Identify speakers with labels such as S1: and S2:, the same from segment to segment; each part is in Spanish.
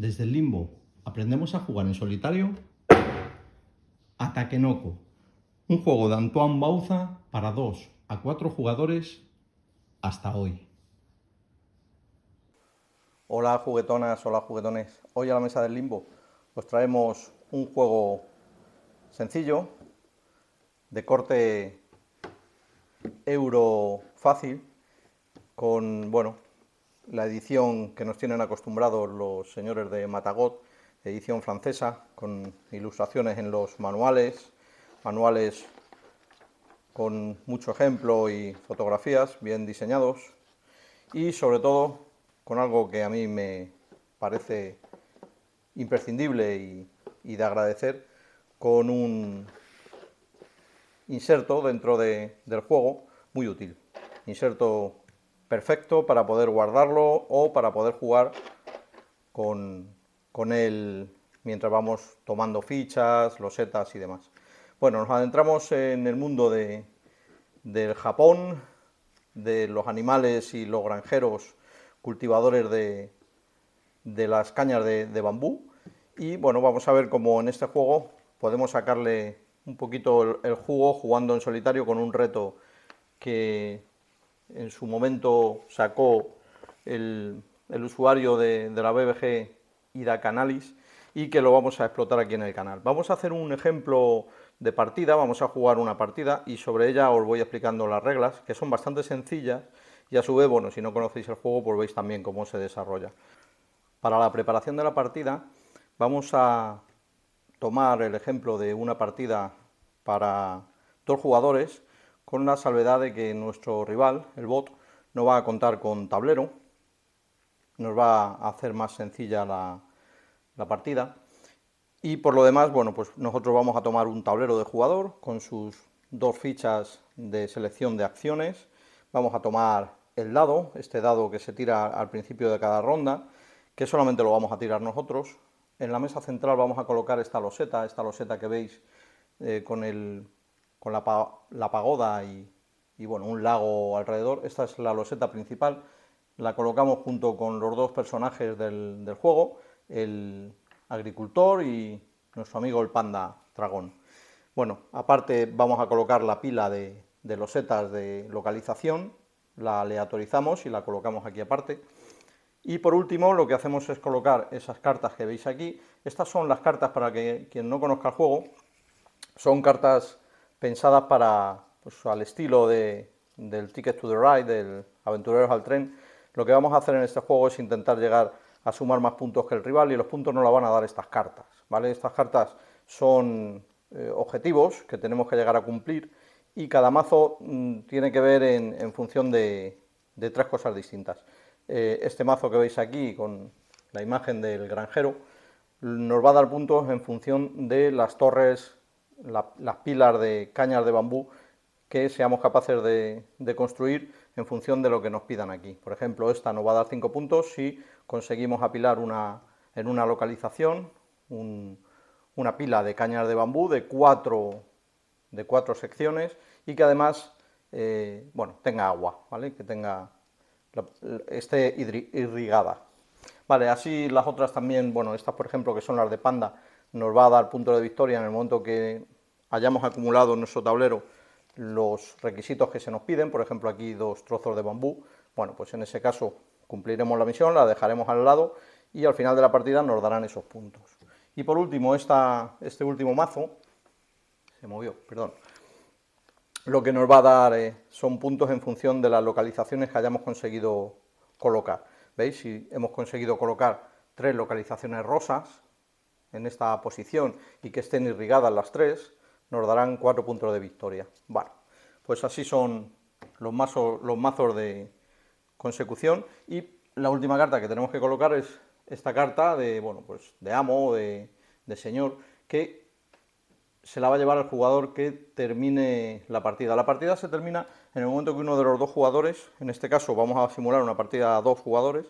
S1: Desde el limbo aprendemos a jugar en solitario a Takenoko, un juego de Antoine Bauza para 2 a 4 jugadores hasta hoy. Hola juguetonas, hola juguetones. Hoy a la mesa del limbo os traemos un juego sencillo, de corte euro fácil, con, bueno, la edición que nos tienen acostumbrados los señores de Matagot, edición francesa, con ilustraciones en los manuales, manuales con mucho ejemplo y fotografías bien diseñados y sobre todo con algo que a mí me parece imprescindible y, de agradecer, con un inserto dentro del juego muy útil. Inserto perfecto para poder guardarlo o para poder jugar con, él mientras vamos tomando fichas, losetas y demás. Bueno, nos adentramos en el mundo del Japón, de los animales y los granjeros cultivadores de, las cañas de, bambú. Y bueno, vamos a ver cómo en este juego podemos sacarle un poquito el jugo jugando en solitario con un reto que, en su momento sacó el, usuario de, de, la BBG Ida Canalis y que lo vamos a explotar aquí en el canal. Vamos a hacer un ejemplo de partida, vamos a jugar una partida y sobre ella os voy explicando las reglas, que son bastante sencillas y a su vez, bueno, si no conocéis el juego, pues veis también cómo se desarrolla. Para la preparación de la partida vamos a tomar el ejemplo de una partida para dos jugadores con la salvedad de que nuestro rival, el bot, no va a contar con tablero, nos va a hacer más sencilla la, partida. Y por lo demás, bueno, pues nosotros vamos a tomar un tablero de jugador con sus dos fichas de selección de acciones. Vamos a tomar el dado, este dado que se tira al principio de cada ronda, que solamente lo vamos a tirar nosotros. En la mesa central vamos a colocar esta loseta, esta loseta que veis eh, con el con la, pagoda y, bueno, un lago alrededor. Esta es la loseta principal. La colocamos junto con los dos personajes del, juego, el agricultor y nuestro amigo el panda dragón. Bueno, aparte vamos a colocar la pila de, de losetas de localización, la aleatorizamos y la colocamos aquí aparte. Y por último, lo que hacemos es colocar esas cartas que veis aquí. Estas son las cartas, para que quien no conozca el juego, son cartas pensadas para, pues, al estilo del Ticket to the Ride, del Aventureros al Tren, lo que vamos a hacer en este juego es intentar llegar a sumar más puntos que el rival y los puntos no la van a dar estas cartas, ¿vale? Estas cartas son eh, objetivos que tenemos que llegar a cumplir y cada mazo mm, tiene que ver en, función de, tres cosas distintas. Eh, este mazo que veis aquí con la imagen del granjero nos va a dar puntos en función de las torres las pilas de cañas de bambú que seamos capaces de, construir en función de lo que nos pidan aquí. Por ejemplo, esta nos va a dar cinco puntos si conseguimos apilar una, en una localización una pila de cañas de bambú de 4 de cuatro secciones y que además eh, bueno, tenga agua, ¿vale? que tenga esté irrigada. así las otras también, bueno, estas por ejemplo que son las de panda, nos va a dar punto de victoria en el momento que hayamos acumulado en nuestro tablero los requisitos que se nos piden, por ejemplo aquí dos trozos de bambú, bueno, pues en ese caso cumpliremos la misión, la dejaremos al lado y al final de la partida nos darán esos puntos. Y por último, este último mazo, se movió, perdón, lo que nos va a dar eh, son puntos en función de las localizaciones que hayamos conseguido colocar. ¿Veis? Si hemos conseguido colocar tres localizaciones rosas, en esta posición y que estén irrigadas las tres, nos darán cuatro puntos de victoria. Vale, pues así son los, mazos, los mazos de consecución. Y la última carta que tenemos que colocar es esta carta de, bueno, pues de amo, de, de señor, que se la va a llevar al jugador que termine la partida. La partida se termina en el momento que uno de los dos jugadores, en este caso vamos a simular una partida a dos jugadores,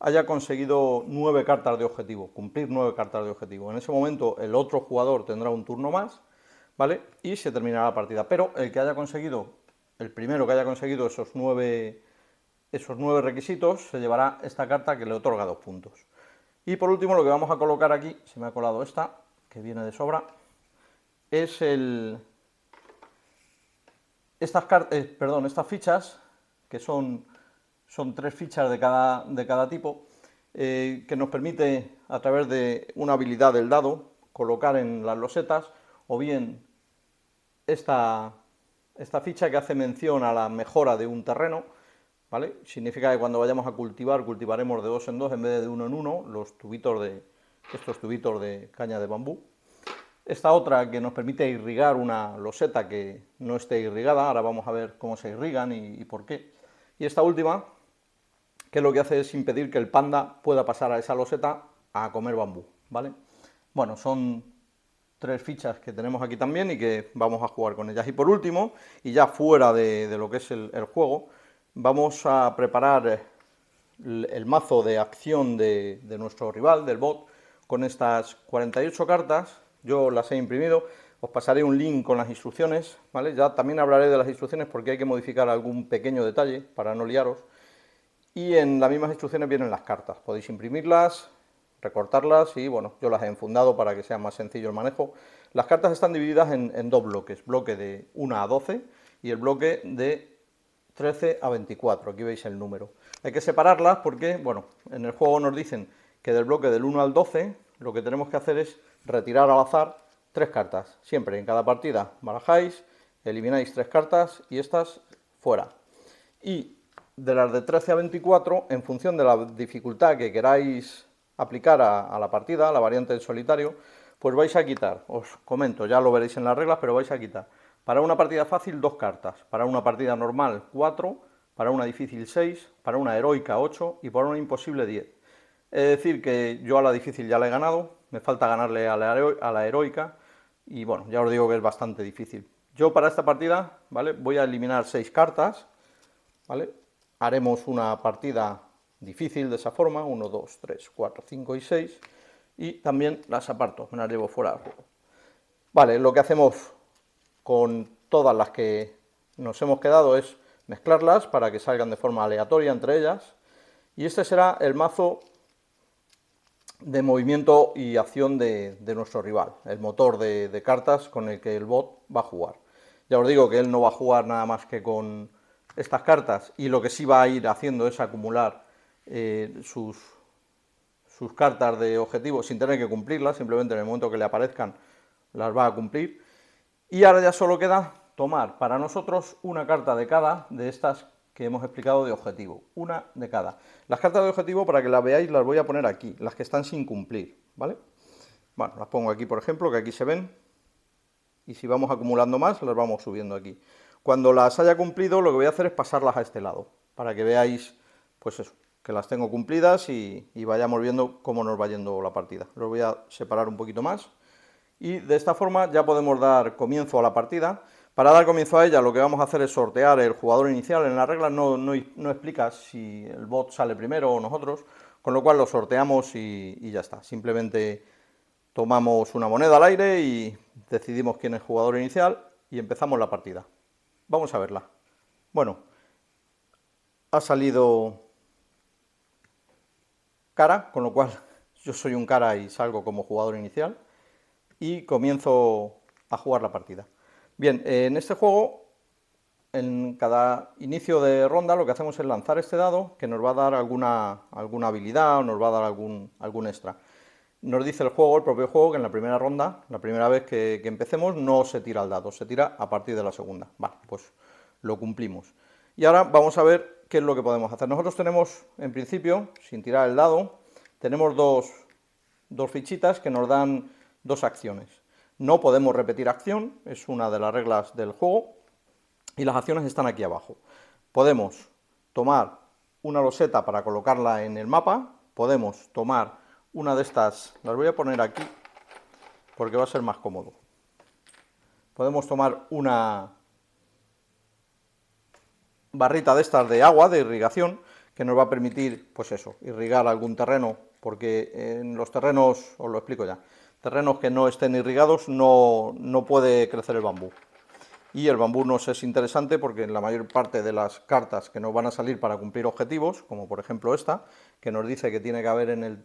S1: haya conseguido nueve cartas de objetivo, cumplir nueve cartas de objetivo. En ese momento el otro jugador tendrá un turno más, ¿vale? Y se terminará la partida. Pero el que haya conseguido, el primero que haya conseguido esos nueve, esos nueve requisitos, se llevará esta carta que le otorga dos puntos. Y por último lo que vamos a colocar aquí, se me ha colado esta, que viene de sobra, es el... Estas, cartas, eh, perdón, estas fichas, que son son tres fichas de cada, de cada tipo, eh, que nos permite a través de una habilidad del dado colocar en las losetas o bien esta, ficha que hace mención a la mejora de un terreno, ¿vale? Significa que cuando vayamos a cultivar, cultivaremos de dos en dos en vez de, de uno en uno los tubitos de, estos tubitos de caña de bambú. Esta otra que nos permite irrigar una loseta que no esté irrigada, ahora vamos a ver cómo se irrigan y, y por qué. Y esta última que lo que hace es impedir que el panda pueda pasar a esa loseta a comer bambú, ¿vale? Bueno, son tres fichas que tenemos aquí también y que vamos a jugar con ellas. Y por último, y ya fuera de, lo que es el, juego, vamos a preparar el, mazo de acción de, de, nuestro rival, del bot, con estas 48 cartas. Yo las he imprimido, os pasaré un link con las instrucciones, ¿vale? Ya también hablaré de las instrucciones porque hay que modificar algún pequeño detalle para no liaros y en las mismas instrucciones vienen las cartas. Podéis imprimirlas, recortarlas y bueno, yo las he enfundado para que sea más sencillo el manejo. Las cartas están divididas en, dos bloques, bloque de 1 a 12 y el bloque de 13 a 24, aquí veis el número. Hay que separarlas porque, bueno, en el juego nos dicen que del bloque del 1 al 12 lo que tenemos que hacer es retirar al azar tres cartas. Siempre en cada partida barajáis, elimináis tres cartas y estas fuera. Y de las de 13 a 24, en función de la dificultad que queráis aplicar a, la partida, a la variante del solitario, pues vais a quitar, os comento, ya lo veréis en las reglas, pero vais a quitar para una partida fácil dos cartas, para una partida normal cuatro. para una difícil seis. para una heroica ocho. y para una imposible 10. Es decir, que yo a la difícil ya la he ganado, me falta ganarle a la, heroica y bueno, ya os digo que es bastante difícil. Yo para esta partida, ¿vale? Voy a eliminar seis cartas, ¿vale? haremos una partida difícil de esa forma, 1, 2, 3, 4, 5 y 6, y también las aparto, me las llevo fuera Vale, lo que hacemos con todas las que nos hemos quedado es mezclarlas para que salgan de forma aleatoria entre ellas, y este será el mazo de movimiento y acción de, nuestro rival, el motor de, de cartas con el que el bot va a jugar. Ya os digo que él no va a jugar nada más que con estas cartas y lo que sí va a ir haciendo es acumular eh, sus, cartas de objetivo sin tener que cumplirlas, simplemente en el momento que le aparezcan las va a cumplir. Y ahora ya solo queda tomar para nosotros una carta de cada de estas que hemos explicado de objetivo, una de cada. Las cartas de objetivo, para que las veáis, las voy a poner aquí, las que están sin cumplir, ¿vale? Bueno, las pongo aquí, por ejemplo, que aquí se ven, y si vamos acumulando más, las vamos subiendo aquí. Cuando las haya cumplido, lo que voy a hacer es pasarlas a este lado, para que veáis, pues que las tengo cumplidas y, vayamos viendo cómo nos va yendo la partida. Los voy a separar un poquito más y de esta forma ya podemos dar comienzo a la partida. Para dar comienzo a ella lo que vamos a hacer es sortear el jugador inicial. En la regla no, no, explica si el bot sale primero o nosotros, con lo cual lo sorteamos y, y, ya está. Simplemente tomamos una moneda al aire y decidimos quién es el jugador inicial y empezamos la partida. Vamos a verla. Bueno, ha salido cara, con lo cual yo soy un cara y salgo como jugador inicial y comienzo a jugar la partida. Bien, en este juego, en cada inicio de ronda lo que hacemos es lanzar este dado que nos va a dar alguna, alguna habilidad o nos va a dar algún, algún extra. Nos dice el juego, el propio juego, que en la primera ronda, la primera vez que, empecemos, no se tira el dado, se tira a partir de la segunda. Vale, pues lo cumplimos. Y ahora vamos a ver qué es lo que podemos hacer. Nosotros tenemos, en principio, sin tirar el dado, tenemos dos, dos fichitas que nos dan dos acciones. No podemos repetir acción, es una de las reglas del juego, y las acciones están aquí abajo. Podemos tomar una loseta para colocarla en el mapa, podemos tomar una de estas. Las voy a poner aquí porque va a ser más cómodo. Podemos tomar una barrita de estas de agua, de irrigación, que nos va a permitir, pues eso, irrigar algún terreno, porque en los terrenos, os lo explico ya, terrenos que no estén irrigados no, no puede crecer el bambú. Y el bambú nos es interesante porque en la mayor parte de las cartas que nos van a salir para cumplir objetivos, como por ejemplo esta, que nos dice que tiene que haber en el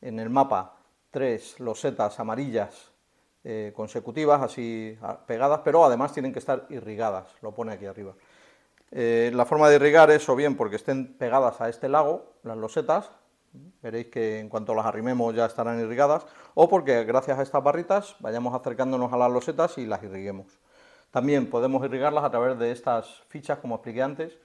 S1: en el mapa tres losetas amarillas eh, consecutivas, así pegadas, pero además tienen que estar irrigadas, lo pone aquí arriba. Eh, la forma de irrigar es o bien porque estén pegadas a este lago, las losetas, veréis que en cuanto las arrimemos ya estarán irrigadas, o porque gracias a estas barritas vayamos acercándonos a las losetas y las irriguemos. También podemos irrigarlas a través de estas fichas, como expliqué antes,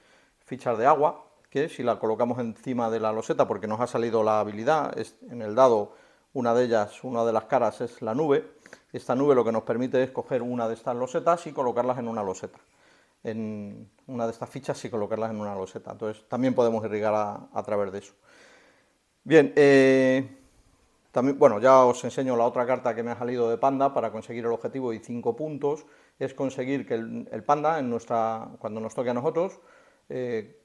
S1: fichas de agua, que si la colocamos encima de la loseta, porque nos ha salido la habilidad, en el dado una de ellas, una de las caras es la nube, esta nube lo que nos permite es coger una de estas losetas y colocarlas en una loseta, en una de estas fichas y colocarlas en una loseta, entonces también podemos irrigar a, través de eso. Bien, eh, también, bueno, ya os enseño la otra carta que me ha salido de Panda para conseguir el objetivo y cinco puntos, es conseguir que el, Panda, en nuestra, cuando nos toque a nosotros, eh,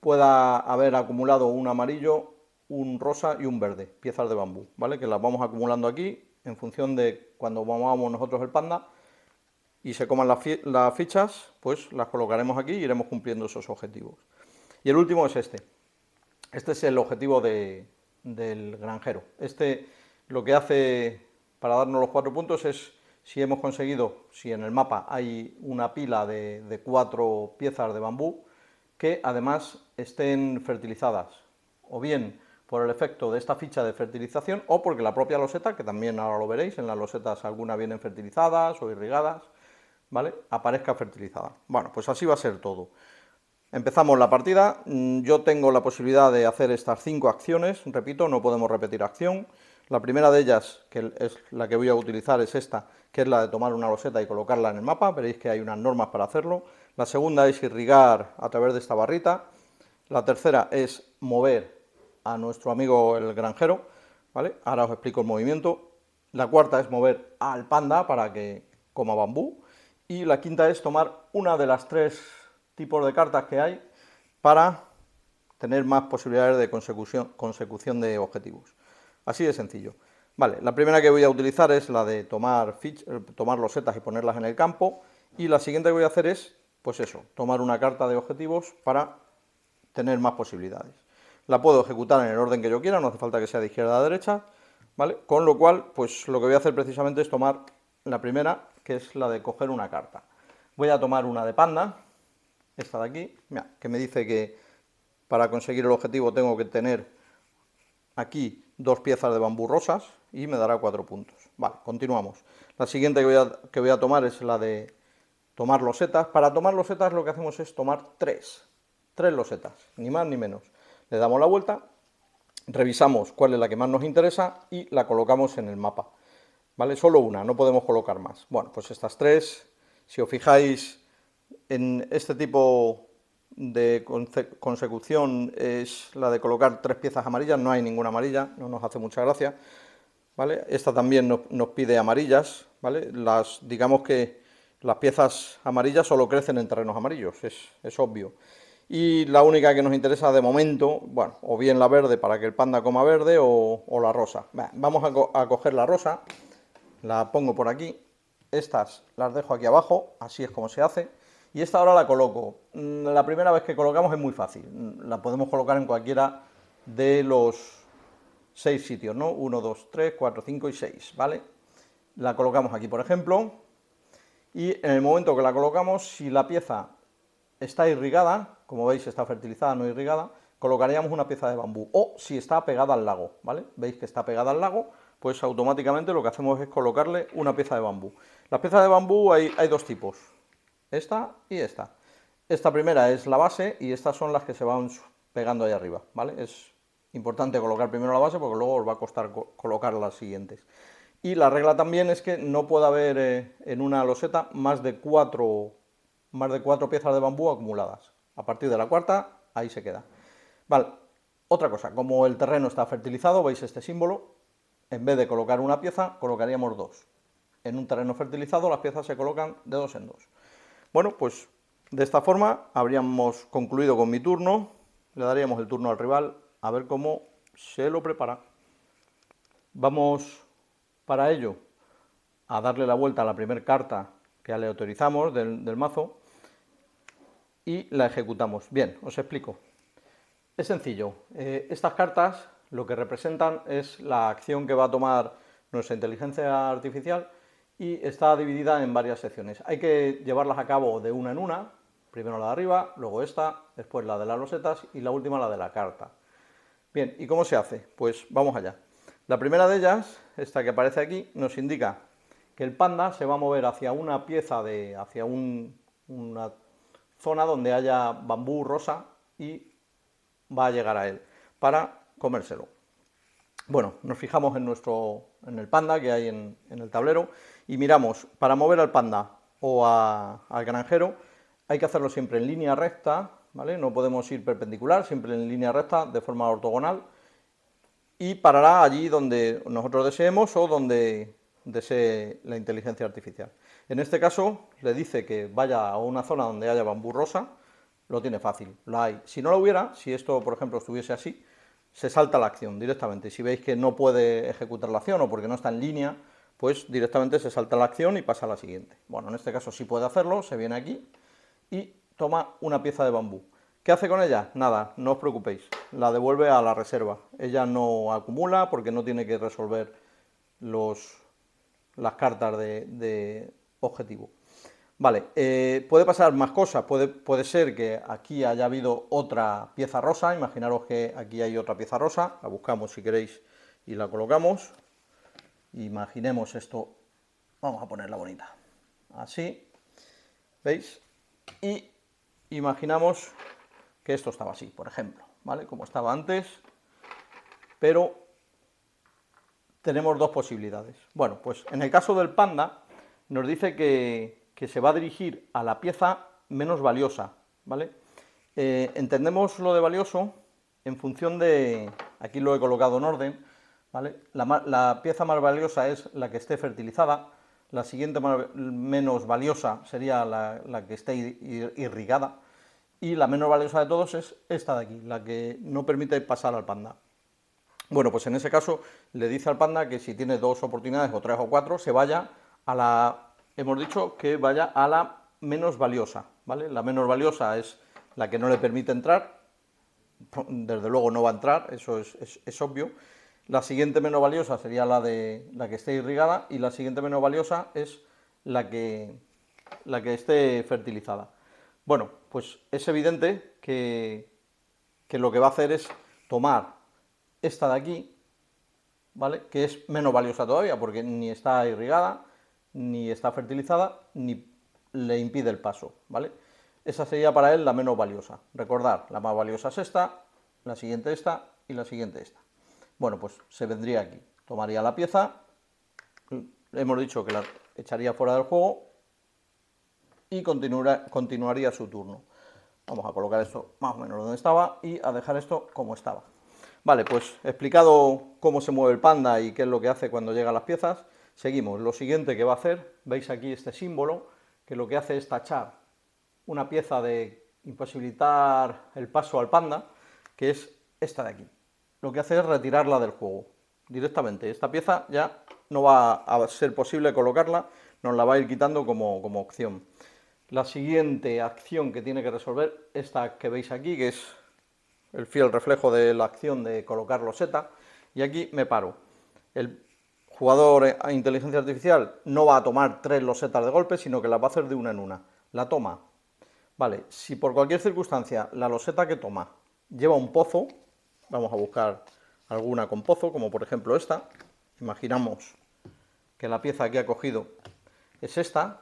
S1: pueda haber acumulado un amarillo, un rosa y un verde, piezas de bambú, ¿vale? Que las vamos acumulando aquí en función de cuando vamos nosotros el panda y se coman las, fichas, pues las colocaremos aquí y iremos cumpliendo esos objetivos. Y el último es este. Este es el objetivo del granjero. Este lo que hace para darnos los cuatro puntos es si hemos conseguido, si en el mapa hay una pila de cuatro piezas de bambú, que además estén fertilizadas, o bien por el efecto de esta ficha de fertilización o porque la propia loseta, que también ahora lo veréis, en las losetas algunas vienen fertilizadas o irrigadas, ¿vale? aparezca fertilizada. Bueno, pues así va a ser todo. Empezamos la partida, mm, yo tengo la posibilidad de hacer estas cinco acciones, repito, no podemos repetir acción, la primera de ellas, que es la que voy a utilizar, es esta, que es la de tomar una roseta y colocarla en el mapa. Veréis que hay unas normas para hacerlo. La segunda es irrigar a través de esta barrita. La tercera es mover a nuestro amigo el granjero. ¿vale? Ahora os explico el movimiento. La cuarta es mover al panda para que coma bambú. Y la quinta es tomar una de las tres tipos de cartas que hay para tener más posibilidades de consecución de objetivos. Así de sencillo. Vale, la primera que voy a utilizar es la de tomar, eh, los setas y ponerlas en el campo. Y la siguiente que voy a hacer es, pues eso, tomar una carta de objetivos para tener más posibilidades. La puedo ejecutar en el orden que yo quiera, no hace falta que sea de izquierda a derecha, ¿vale? Con lo cual, pues lo que voy a hacer precisamente es tomar la primera, que es la de coger una carta. Voy a tomar una de panda, esta de aquí, que me dice que para conseguir el objetivo tengo que tener aquí dos piezas de bambú rosas y me dará cuatro puntos. Vale, continuamos. La siguiente que voy a, tomar es la de tomar losetas. Para tomar losetas lo que hacemos es tomar tres, tres losetas, ni más ni menos. Le damos la vuelta, revisamos cuál es la que más nos interesa y la colocamos en el mapa. ¿Vale? Solo una, no podemos colocar más. Bueno, pues estas tres, si os fijáis en este tipo de consecución es la de colocar tres piezas amarillas, no hay ninguna amarilla, no nos hace mucha gracia, ¿vale? Esta también nos, pide amarillas, ¿vale? Las, digamos que las piezas amarillas solo crecen en terrenos amarillos, es, obvio. Y la única que nos interesa de momento, bueno, o bien la verde para que el panda coma verde o, la rosa. Vamos a, a coger la rosa, la pongo por aquí, estas las dejo aquí abajo, así es como se hace. Y esta ahora la coloco. Mm, la primera vez que colocamos es muy fácil. Mm, la podemos colocar en cualquiera de los seis sitios, ¿no? 1, 2, 3, 4, 5 y 6, ¿vale? La colocamos aquí, por ejemplo. Y en el momento que la colocamos, si la pieza está irrigada, como veis está fertilizada, no irrigada, colocaríamos una pieza de bambú. O si está pegada al lago, ¿vale? Veis que está pegada al lago, pues automáticamente lo que hacemos es colocarle una pieza de bambú. Las piezas de bambú hay, hay dos tipos esta y esta. Esta primera es la base y estas son las que se van pegando ahí arriba, ¿vale? Es importante colocar primero la base porque luego os va a costar colocar las siguientes. Y la regla también es que no puede haber eh, en una loseta más de, cuatro, más de piezas de bambú acumuladas. A partir de la cuarta, ahí se queda. Vale, otra cosa, como el terreno está fertilizado, veis este símbolo, en vez de colocar una pieza, colocaríamos dos. En un terreno fertilizado las piezas se colocan de dos en dos. Bueno, pues de esta forma habríamos concluido con mi turno. Le daríamos el turno al rival a ver cómo se lo prepara. Vamos para ello a darle la vuelta a la primera carta que le autorizamos del mazo y la ejecutamos. Bien, os explico. Es sencillo. Eh, estas cartas lo que representan es la acción que va a tomar nuestra inteligencia artificial y está dividida en varias secciones. Hay que llevarlas a cabo de una en una, primero la de arriba, luego esta, después la de las rosetas y la última la de la carta. Bien, ¿y cómo se hace? Pues vamos allá. La primera de ellas, esta que aparece aquí, nos indica que el panda se va a mover hacia una pieza de, hacia una zona donde haya bambú rosa y va a llegar a él para comérselo. Bueno, nos fijamos en nuestro, en el panda que hay en el tablero y miramos, para mover al panda o al granjero, hay que hacerlo siempre en línea recta, ¿vale? No podemos ir perpendicular, siempre en línea recta, de forma ortogonal, y parará allí donde nosotros deseemos o donde desee la inteligencia artificial. En este caso, le dice que vaya a una zona donde haya bambú rosa, lo tiene fácil, hay. Si no lo hubiera, si esto, por ejemplo, estuviese así, se salta la acción directamente. Si veis que no puede ejecutar la acción o porque no está en línea, pues directamente se salta la acción y pasa a la siguiente. Bueno, en este caso sí puede hacerlo, se viene aquí y toma una pieza de bambú. ¿Qué hace con ella? Nada, no os preocupéis, la devuelve a la reserva. Ella no acumula porque no tiene que resolver los, las cartas de, objetivo. Vale, eh, puede pasar más cosas, puede, puede, ser que aquí haya habido otra pieza rosa, imaginaros que aquí hay otra pieza rosa, la buscamos si queréis y la colocamos, Imaginemos esto, vamos a ponerla bonita, así, ¿veis? Y imaginamos que esto estaba así, por ejemplo, ¿vale? Como estaba antes, pero tenemos dos posibilidades. Bueno, pues en el caso del panda nos dice que, se va a dirigir a la pieza menos valiosa, ¿vale? Eh, entendemos lo de valioso en función de, aquí lo he colocado en orden, la, pieza más valiosa es la que esté fertilizada, la siguiente menos valiosa sería la, que esté irrigada y la menos valiosa de todos es esta de aquí, la que no permite pasar al panda. Bueno, pues en ese caso le dice al panda que si tiene dos oportunidades o tres o cuatro, se vaya a la, hemos dicho que vaya a la menos valiosa, ¿vale? La menos valiosa es la que no le permite entrar, desde luego no va a entrar, eso es obvio, la siguiente menos valiosa sería la, de, la que esté irrigada y la siguiente menos valiosa es la que, la que esté fertilizada. Bueno, pues es evidente que, que lo que va a hacer es tomar esta de aquí, ¿vale? Que es menos valiosa todavía porque ni está irrigada, ni está fertilizada, ni le impide el paso, ¿vale? Esa sería para él la menos valiosa. Recordar, la más valiosa es esta, la siguiente esta y la siguiente esta. Bueno, pues se vendría aquí. Tomaría la pieza, mm, hemos dicho que la echaría fuera del juego y continuaría su turno. Vamos a colocar esto más o menos donde estaba y a dejar esto como estaba. Vale, pues explicado cómo se mueve el panda y qué es lo que hace cuando llegan las piezas, seguimos. Lo siguiente que va a hacer, veis aquí este símbolo, que lo que hace es tachar una pieza de imposibilitar el paso al panda, que es esta de aquí lo que hace es retirarla del juego directamente. Esta pieza ya no va a ser posible colocarla, nos la va a ir quitando como, opción. La siguiente acción que tiene que resolver, esta que veis aquí, que es el fiel reflejo de la acción de colocar loseta, y aquí me paro. El jugador a inteligencia artificial no va a tomar tres losetas de golpe, sino que las va a hacer de una en una. La toma. Vale, si por cualquier circunstancia la loseta que toma lleva un pozo, Vamos a buscar alguna con pozo, como por ejemplo esta. Imaginamos que la pieza que ha cogido es esta.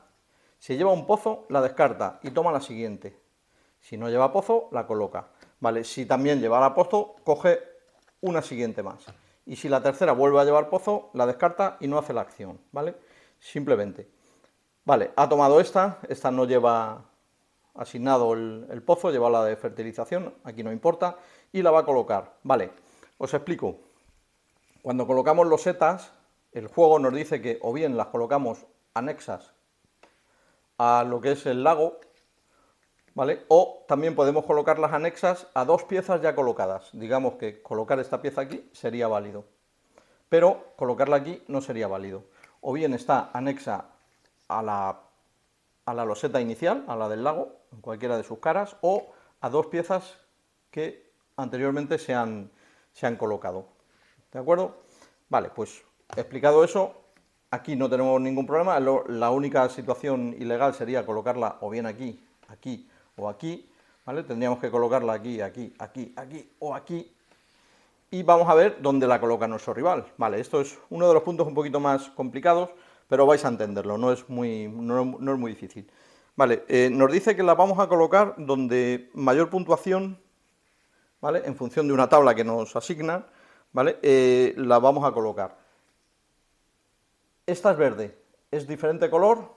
S1: Si lleva un pozo, la descarta y toma la siguiente. Si no lleva pozo, la coloca. Vale, si también lleva llevara pozo, coge una siguiente más. Y si la tercera vuelve a llevar pozo, la descarta y no hace la acción, ¿vale? Simplemente. Vale, ha tomado esta, esta no lleva asignado el, el pozo, lleva la de fertilización, aquí no importa y la va a colocar. Vale, os explico. Cuando colocamos los setas, el juego nos dice que o bien las colocamos anexas a lo que es el lago, ¿vale? O también podemos colocar las anexas a dos piezas ya colocadas. Digamos que colocar esta pieza aquí sería válido, pero colocarla aquí no sería válido. O bien está anexa a la, a la loseta inicial, a la del lago, en cualquiera de sus caras, o a dos piezas que anteriormente se han, se han colocado. ¿De acuerdo? Vale, pues explicado eso, aquí no tenemos ningún problema. la única situación ilegal sería colocarla o bien aquí, aquí o aquí. ¿vale? Tendríamos que colocarla aquí, aquí, aquí, aquí o aquí. Y vamos a ver dónde la coloca nuestro rival. Vale, esto es uno de los puntos un poquito más complicados, pero vais a entenderlo, no es muy, no, es muy difícil. Vale, eh, nos dice que la vamos a colocar donde mayor puntuación en función de una tabla que nos asigna, ¿vale? Eh, la vamos a colocar. Esta es verde, es diferente color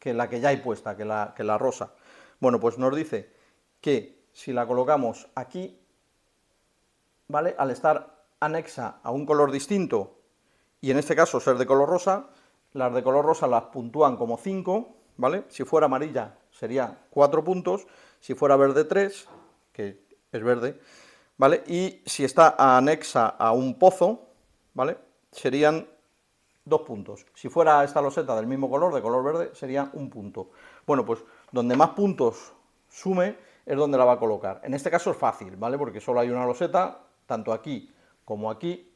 S1: que la que ya hay puesta, que la, que la rosa. Bueno, pues nos dice que si la colocamos aquí, ¿vale? Al estar anexa a un color distinto, y en este caso ser de color rosa, las de color rosa las puntúan como 5, ¿vale? Si fuera amarilla sería 4 puntos, si fuera verde 3, que es verde, ¿vale? Y si está anexa a un pozo, ¿vale? Serían dos puntos. Si fuera esta loseta del mismo color, de color verde, sería un punto. Bueno, pues donde más puntos sume es donde la va a colocar. En este caso es fácil, ¿vale? Porque solo hay una loseta, tanto aquí como aquí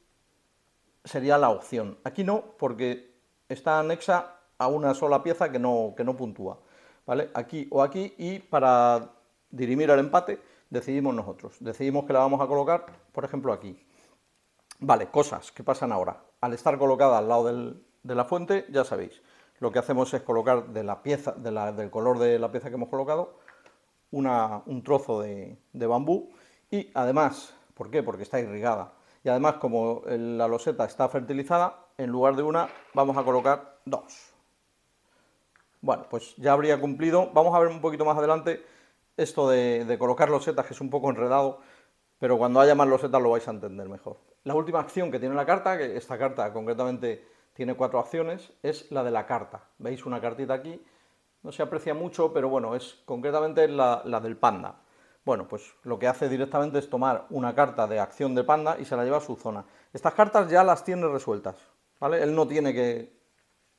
S1: sería la opción. Aquí no, porque está anexa a una sola pieza que no, que no puntúa, ¿vale? Aquí o aquí y para dirimir el empate decidimos nosotros. Decidimos que la vamos a colocar, por ejemplo, aquí. Vale, cosas que pasan ahora. Al estar colocada al lado de la fuente, ya sabéis, lo que hacemos es colocar de la pieza, del color de la pieza que hemos colocado, una, un trozo de, de bambú y además, ¿por qué? Porque está irrigada. Y además, como la loseta está fertilizada, en lugar de una vamos a colocar dos. Bueno, pues ya habría cumplido. Vamos a ver un poquito más adelante esto de, colocar los setas, que es un poco enredado, pero cuando haya más los setas lo vais a entender mejor. La última acción que tiene la carta, que esta carta concretamente tiene cuatro acciones, es la de la carta. Veis una cartita aquí, no se aprecia mucho, pero bueno, es concretamente la, la del panda. Bueno, pues lo que hace directamente es tomar una carta de acción de panda y se la lleva a su zona. Estas cartas ya las tiene resueltas, ¿vale? Él no tiene que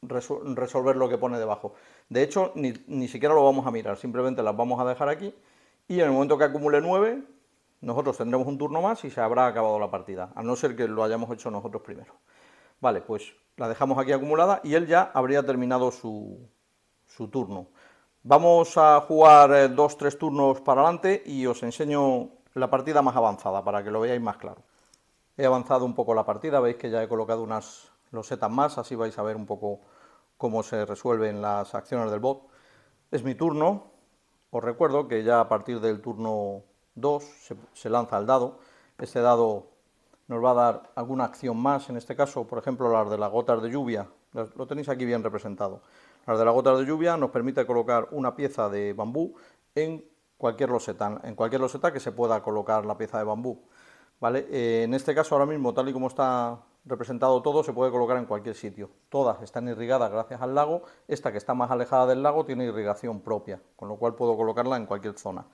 S1: resolver lo que pone debajo. De hecho, ni, siquiera lo vamos a mirar, simplemente las vamos a dejar aquí y en el momento que acumule 9, nosotros tendremos un turno más y se habrá acabado la partida, a no ser que lo hayamos hecho nosotros primero. Vale, pues la dejamos aquí acumulada y él ya habría terminado su, turno. Vamos a jugar eh, dos, tres turnos para adelante y os enseño la partida más avanzada para que lo veáis más claro. He avanzado un poco la partida, veis que ya he colocado unas losetas más, así vais a ver un poco cómo se resuelven las acciones del bot. Es mi turno. Os recuerdo que ya a partir del turno 2 se, lanza el dado. Este dado nos va a dar alguna acción más, en este caso, por ejemplo, las de las gotas de lluvia. Lo tenéis aquí bien representado. Las de las gotas de lluvia nos permite colocar una pieza de bambú en cualquier loseta, en cualquier loseta que se pueda colocar la pieza de bambú. ¿vale? Eh, en este caso, ahora mismo, tal y como está representado todo, se puede colocar en cualquier sitio. Todas están irrigadas gracias al lago, esta que está más alejada del lago tiene irrigación propia, con lo cual puedo colocarla en cualquier zona.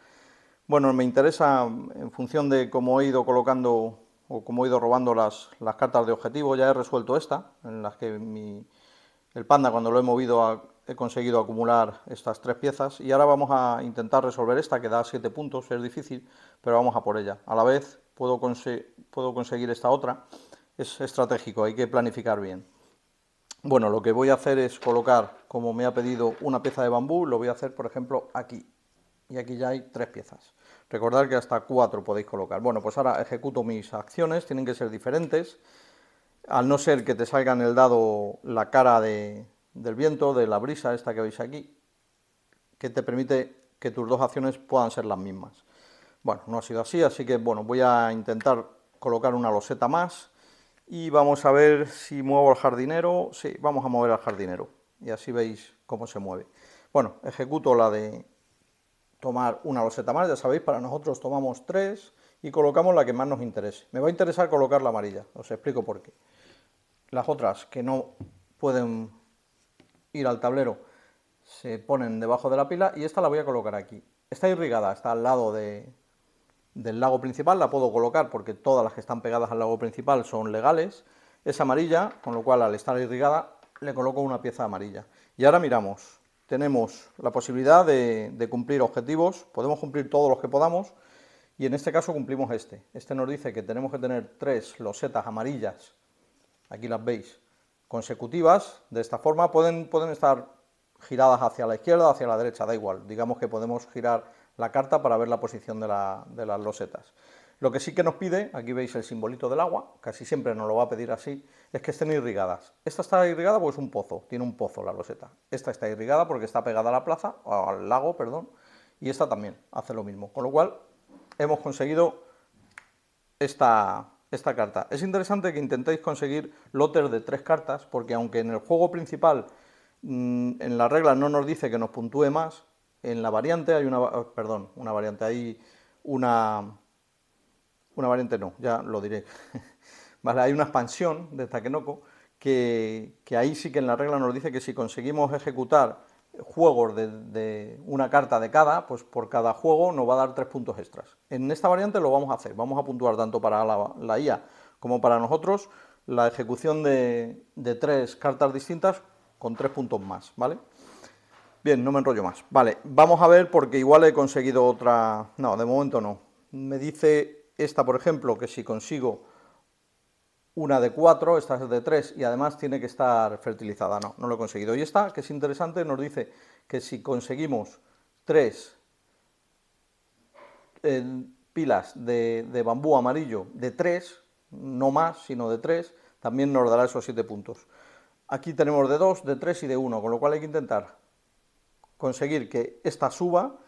S1: Bueno, me interesa, en función de cómo he ido colocando o cómo he ido robando las, cartas de objetivo, ya he resuelto esta, en las que mi, el panda cuando lo he movido he conseguido acumular estas tres piezas y ahora vamos a intentar resolver esta que da siete puntos, es difícil, pero vamos a por ella. A la vez puedo, puedo conseguir esta otra es estratégico, hay que planificar bien. Bueno, lo que voy a hacer es colocar, como me ha pedido, una pieza de bambú, lo voy a hacer, por ejemplo, aquí. Y aquí ya hay tres piezas. Recordad que hasta cuatro podéis colocar. Bueno, pues ahora ejecuto mis acciones, tienen que ser diferentes. Al no ser que te salga en el dado la cara del viento, de la brisa esta que veis aquí, que te permite que tus dos acciones puedan ser las mismas. Bueno, no ha sido así, así que bueno, voy a intentar colocar una loseta más y vamos a ver si muevo el jardinero, sí, vamos a mover al jardinero y así veis cómo se mueve. Bueno, ejecuto la de tomar una loseta más, ya sabéis, para nosotros tomamos tres y colocamos la que más nos interese. Me va a interesar colocar la amarilla, os explico por qué. Las otras que no pueden ir al tablero se ponen debajo de la pila y esta la voy a colocar aquí. Está irrigada, está al lado de, del lago principal, la puedo colocar porque todas las que están pegadas al lago principal son legales, es amarilla, con lo cual al estar irrigada le coloco una pieza amarilla. Y ahora miramos, tenemos la posibilidad de, cumplir objetivos, podemos cumplir todos los que podamos, y en este caso cumplimos este. Este nos dice que tenemos que tener tres losetas amarillas, aquí las veis, consecutivas, de esta forma pueden, pueden estar giradas hacia la izquierda, hacia la derecha, da igual, digamos que podemos girar la carta para ver la posición de, las losetas. Lo que sí que nos pide, aquí veis el simbolito del agua, casi siempre nos lo va a pedir así, es que estén irrigadas. Esta está irrigada porque es un pozo, tiene un pozo la loseta. Esta está irrigada porque está pegada a la plaza, al lago, perdón, y esta también hace lo mismo. Con lo cual, hemos conseguido esta, esta carta. Es interesante que intentéis conseguir lotes de tres cartas, porque aunque en el juego principal, mm, en la regla no nos dice que nos puntúe más, en la variante hay una, ah, perdón, una variante, hay una, una variante no, ya lo diré, vale, hay una expansión de Takenoko que, que, ahí sí que en la regla nos dice que si conseguimos ejecutar juegos de, una carta de cada, pues por cada juego nos va a dar tres puntos extras. En esta variante lo vamos a hacer, vamos a puntuar tanto para la, la IA como para nosotros la ejecución de, de tres cartas distintas con tres puntos más, ¿vale? Bien, no me enrollo más. Vale, vamos a ver porque igual he conseguido otra... No, de momento no. Me dice esta, por ejemplo, que si consigo una de cuatro, esta es de tres, y además tiene que estar fertilizada. No, no lo he conseguido. Y esta, que es interesante, nos dice que si conseguimos 3 eh, pilas de, bambú amarillo de 3, no más, sino de tres, también nos dará esos 7 puntos. Aquí tenemos de dos, de tres y de uno, con lo cual hay que intentar conseguir que esta suba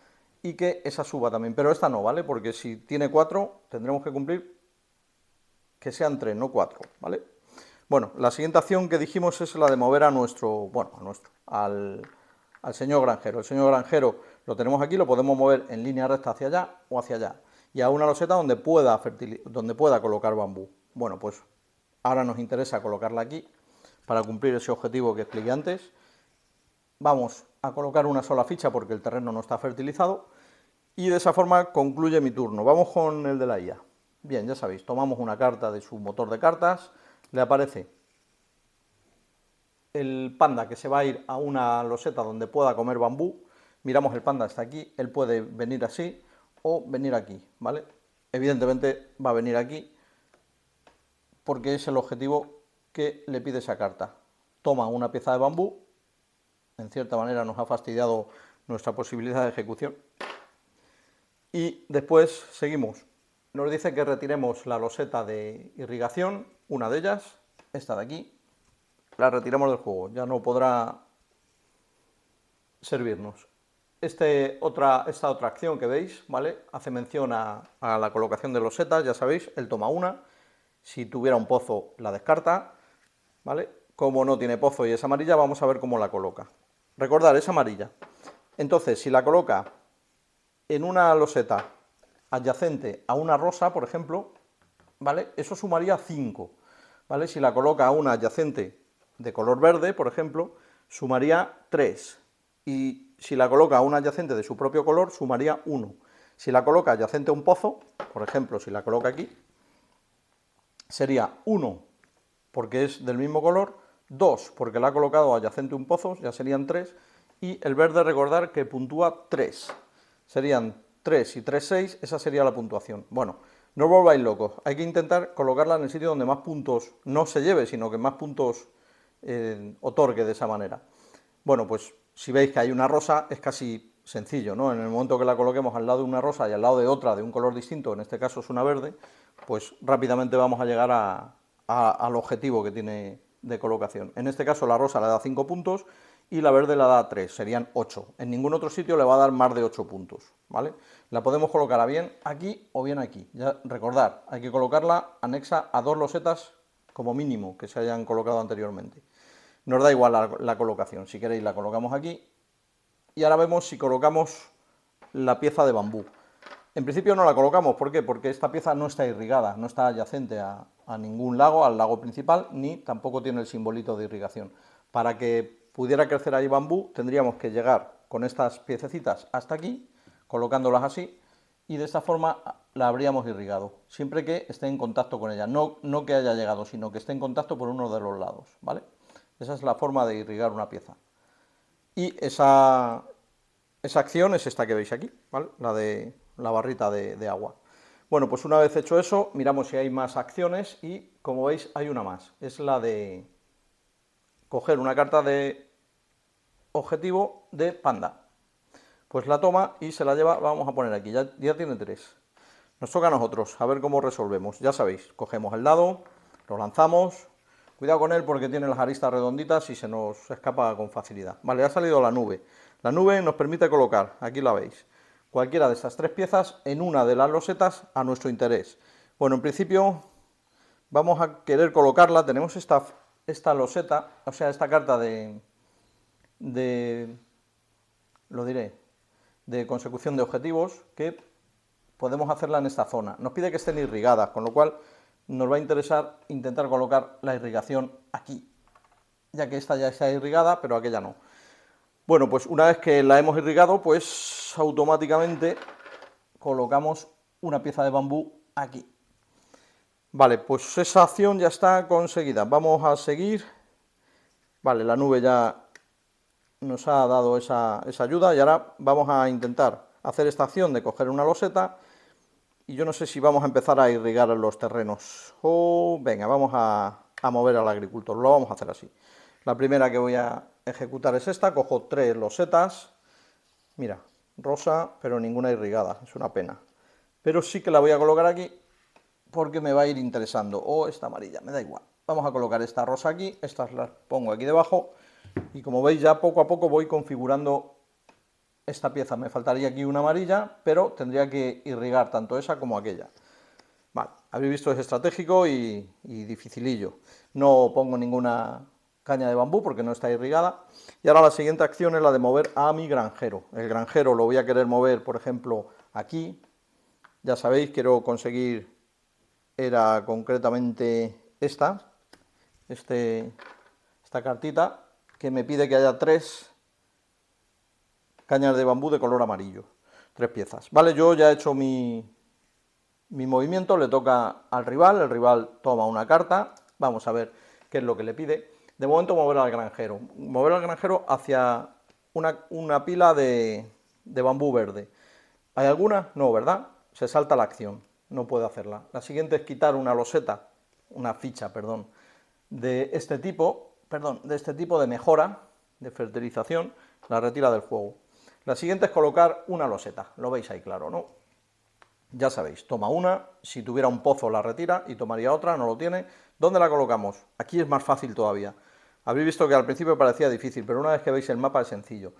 S1: y que esa suba también, pero esta no, ¿vale? Porque si tiene cuatro, tendremos que cumplir que sean tres, no cuatro, ¿vale? Bueno, la siguiente acción que dijimos es la de mover a nuestro, bueno, a nuestro, al, al señor granjero. El señor granjero lo tenemos aquí, lo podemos mover en línea recta hacia allá o hacia allá. Y a una roseta donde pueda, donde pueda colocar bambú. Bueno, pues ahora nos interesa colocarla aquí para cumplir ese objetivo que expliqué antes. Vamos a colocar una sola ficha porque el terreno no está fertilizado y de esa forma concluye mi turno. Vamos con el de la IA. Bien, ya sabéis, tomamos una carta de su motor de cartas, le aparece el panda que se va a ir a una loseta donde pueda comer bambú, miramos el panda está aquí, él puede venir así o venir aquí, ¿vale? Evidentemente va a venir aquí porque es el objetivo que le pide esa carta. Toma una pieza de bambú en cierta manera nos ha fastidiado nuestra posibilidad de ejecución. Y después seguimos. Nos dice que retiremos la loseta de irrigación, una de ellas, esta de aquí, la retiramos del juego, ya no podrá servirnos. Este otra, esta otra acción que veis, ¿vale? Hace mención a, la colocación de losetas, ya sabéis, él toma una, si tuviera un pozo la descarta, ¿vale? Como no tiene pozo y es amarilla, vamos a ver cómo la coloca. Recordar, es amarilla. Entonces, si la coloca en una loseta adyacente a una rosa, por ejemplo, ¿vale? Eso sumaría 5, ¿vale? Si la coloca a una adyacente de color verde, por ejemplo, sumaría 3. Y si la coloca a una adyacente de su propio color, sumaría 1. Si la coloca adyacente a un pozo, por ejemplo, si la coloca aquí, sería 1 porque es del mismo color, 2 porque la ha colocado adyacente un pozo, ya serían 3, y el verde recordar que puntúa 3, serían 3 y tres seis, esa sería la puntuación. Bueno, no volváis locos, hay que intentar colocarla en el sitio donde más puntos no se lleve, sino que más puntos eh, otorgue de esa manera. Bueno, pues si veis que hay una rosa es casi sencillo, ¿no? En el momento que la coloquemos al lado de una rosa y al lado de otra de un color distinto, en este caso es una verde, pues rápidamente vamos a llegar al objetivo que tiene de colocación. En este caso la rosa le da 5 puntos y la verde la da 3, serían 8. En ningún otro sitio le va a dar más de 8 puntos, ¿vale? La podemos colocar bien aquí o bien aquí. Ya recordar, hay que colocarla anexa a dos losetas como mínimo que se hayan colocado anteriormente. Nos da igual la colocación, si queréis la colocamos aquí. Y ahora vemos si colocamos la pieza de bambú. En principio no la colocamos, ¿por qué? Porque esta pieza no está irrigada, no está adyacente a, a ningún lago, al lago principal, ni tampoco tiene el simbolito de irrigación. Para que pudiera crecer ahí bambú, tendríamos que llegar con estas piececitas hasta aquí, colocándolas así, y de esta forma la habríamos irrigado, siempre que esté en contacto con ella, no, no que haya llegado, sino que esté en contacto por uno de los lados, ¿vale? Esa es la forma de irrigar una pieza. Y esa, esa acción es esta que veis aquí, La de la barrita de agua. Bueno, pues una vez hecho eso, miramos si hay más acciones y como veis hay una más. Es la de coger una carta de objetivo de panda. Pues la toma y se la lleva, vamos a poner aquí, ya, tiene tres. Nos toca a nosotros, a ver cómo resolvemos. Ya sabéis, cogemos el dado, lo lanzamos, Cuidado con él porque tiene las aristas redonditas y se nos escapa con facilidad. Vale, ha salido la nube. La nube nos permite colocar, aquí la veis cualquiera de estas tres piezas en una de las losetas a nuestro interés. Bueno, en principio vamos a querer colocarla, tenemos esta, esta loseta, o sea, esta carta de, de, lo diré, de consecución de objetivos, que podemos hacerla en esta zona. Nos pide que estén irrigadas, con lo cual nos va a interesar intentar colocar la irrigación aquí, ya que esta ya está irrigada, pero aquella no. Bueno, pues una vez que la hemos irrigado, pues automáticamente colocamos una pieza de bambú aquí. Vale, pues esa acción ya está conseguida. Vamos a seguir. Vale, la nube ya nos ha dado esa, ayuda y ahora vamos a intentar hacer esta acción de coger una loseta y yo no sé si vamos a empezar a irrigar los terrenos. O oh, venga, vamos a, a mover al agricultor, lo vamos a hacer así. La primera que voy a ejecutar es esta, cojo tres losetas, mira, rosa, pero ninguna irrigada, es una pena. Pero sí que la voy a colocar aquí porque me va a ir interesando, o esta amarilla, me da igual. Vamos a colocar esta rosa aquí, estas las pongo aquí debajo, y como veis ya poco a poco voy configurando esta pieza. Me faltaría aquí una amarilla, pero tendría que irrigar tanto esa como aquella. Vale, habéis visto es estratégico y dificilillo. No pongo ninguna caña de bambú porque no está irrigada. Y ahora la siguiente acción es la de mover a mi granjero. El granjero lo voy a querer mover, por ejemplo, aquí. Ya sabéis, quiero conseguir, era concretamente esta, este, esta cartita, que me pide que haya tres cañas de bambú de color amarillo. Tres piezas. Vale, yo ya he hecho mi, mi movimiento, le toca al rival, el rival toma una carta, vamos a ver qué es lo que le pide. De momento mover al granjero. Mover al granjero hacia una, pila de, de bambú verde. ¿Hay alguna? No, ¿verdad? Se salta la acción, no puede hacerla. La siguiente es quitar una loseta, una ficha, perdón, de este tipo, perdón, de este tipo de mejora, de fertilización, la retira del juego. La siguiente es colocar una loseta, lo veis ahí claro, ¿no? Ya sabéis, toma una, si tuviera un pozo la retira y tomaría otra, no lo tiene, ¿Dónde la colocamos? Aquí es más fácil todavía. Habéis visto que al principio parecía difícil, pero una vez que veis el mapa es sencillo.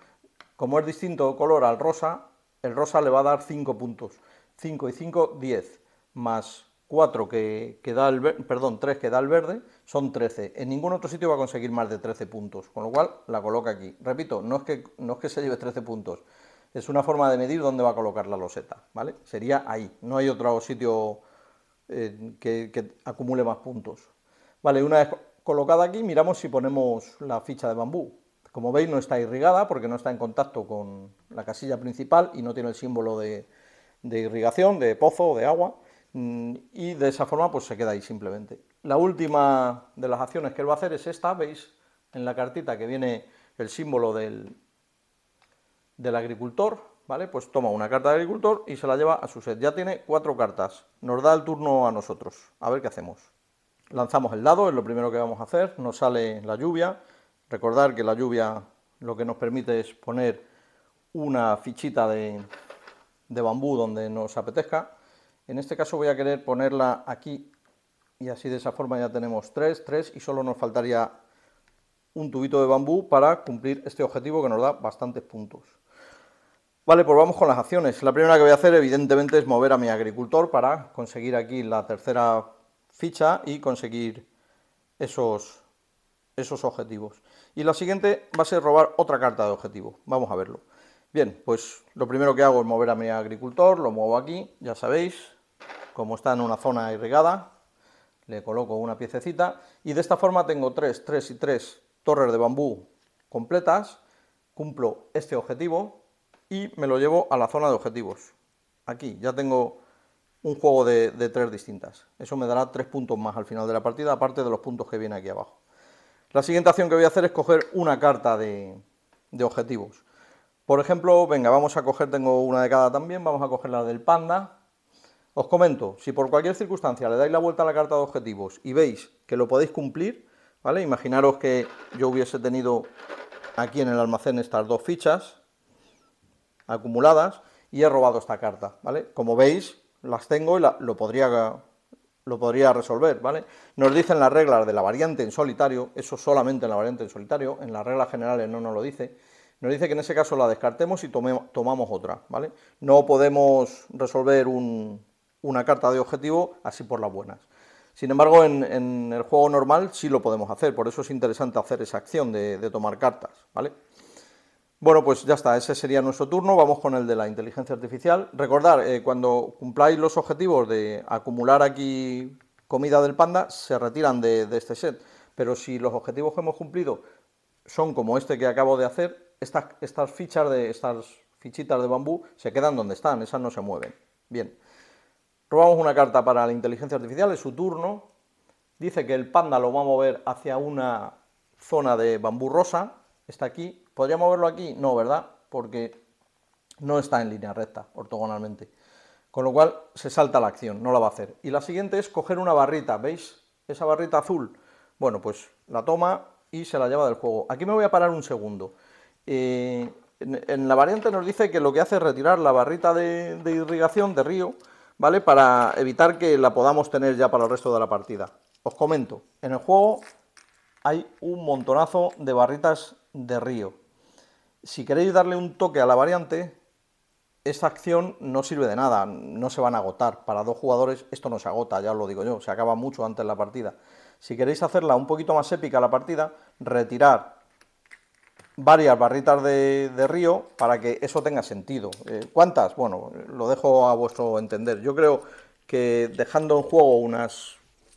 S1: Como es distinto color al rosa, el rosa le va a dar 5 puntos. 5 y 5, 10, más 4 que, da el perdón, 3 que da el verde, son 13. En ningún otro sitio va a conseguir más de 13 puntos, con lo cual la coloca aquí. Repito, no es que, es que se lleve 13 puntos, es una forma de medir dónde va a colocar la loseta, ¿vale? Sería ahí, no hay otro sitio eh, que acumule más puntos. Vale, una vez colocada aquí, miramos si ponemos la ficha de bambú. Como veis no está irrigada porque no está en contacto con la casilla principal y no tiene el símbolo de, irrigación, de pozo o de agua. Mm, y de esa forma pues se queda ahí simplemente. La última de las acciones que él va a hacer es esta, veis en la cartita que viene el símbolo del, del agricultor, ¿vale? Pues toma una carta de agricultor y se la lleva a su set. Ya tiene cuatro cartas. Nos da el turno a nosotros. A ver qué hacemos lanzamos el dado, es lo primero que vamos a hacer, nos sale la lluvia, recordar que la lluvia lo que nos permite es poner una fichita de, bambú donde nos apetezca, en este caso voy a querer ponerla aquí y así de esa forma ya tenemos tres, tres y solo nos faltaría un tubito de bambú para cumplir este objetivo que nos da bastantes puntos. Vale, pues vamos con las acciones. La primera que voy a hacer evidentemente es mover a mi agricultor para conseguir aquí la tercera ficha y conseguir esos, esos objetivos. Y la siguiente va a ser robar otra carta de objetivo. Vamos a verlo. Bien, pues lo primero que hago es mover a mi agricultor, lo muevo aquí, ya sabéis, como está en una zona irrigada, le coloco una piececita y de esta forma tengo tres, tres y tres torres de bambú completas, cumplo este objetivo y me lo llevo a la zona de objetivos. Aquí ya tengo un juego de, tres distintas. Eso me dará tres puntos más al final de la partida, aparte de los puntos que viene aquí abajo. La siguiente acción que voy a hacer es coger una carta de, objetivos. Por ejemplo, venga, vamos a coger, tengo una de cada también, vamos a coger la del panda. Os comento, si por cualquier circunstancia le dais la vuelta a la carta de objetivos y veis que lo podéis cumplir, ¿vale? Imaginaros que yo hubiese tenido aquí en el almacén estas dos fichas acumuladas y he robado esta carta, ¿vale? Como veis, las tengo y lo, podría, lo podría resolver, ¿vale? Nos dicen las reglas de la variante en solitario, eso solamente en la variante en solitario, en las reglas generales no nos lo dice, nos dice que en ese caso la descartemos y tomamos otra, ¿vale? No podemos resolver una carta de objetivo así por las buenas. Sin embargo, en, el juego normal sí lo podemos hacer, por eso es interesante hacer esa acción de, de tomar cartas, ¿vale? Bueno, pues ya está, ese sería nuestro turno. Vamos con el de la inteligencia artificial. Recordar, eh, cuando cumpláis los objetivos de acumular aquí comida del panda, se retiran de, este set. Pero si los objetivos que hemos cumplido son como este que acabo de hacer, estas, estas fichas de estas fichitas de bambú se quedan donde están, esas no se mueven. Bien. Robamos una carta para la inteligencia artificial, es su turno. Dice que el panda lo va a mover hacia una zona de bambú rosa, está aquí, ¿Podría moverlo aquí? No, ¿verdad? Porque no está en línea recta, ortogonalmente. Con lo cual se salta la acción, no la va a hacer. Y la siguiente es coger una barrita, ¿veis? Esa barrita azul. Bueno, pues la toma y se la lleva del juego. Aquí me voy a parar un segundo. Eh, en, la variante nos dice que lo que hace es retirar la barrita de, de irrigación de río, ¿vale? Para evitar que la podamos tener ya para el resto de la partida. Os comento, en el juego hay un montonazo de barritas de río, si queréis darle un toque a la variante, esta acción no sirve de nada, no se van a agotar. Para dos jugadores esto no se agota, ya os lo digo yo, se acaba mucho antes la partida. Si queréis hacerla un poquito más épica la partida, retirar varias barritas de, río para que eso tenga sentido. Eh, ¿Cuántas? Bueno, lo dejo a vuestro entender. Yo creo que dejando en juego unas,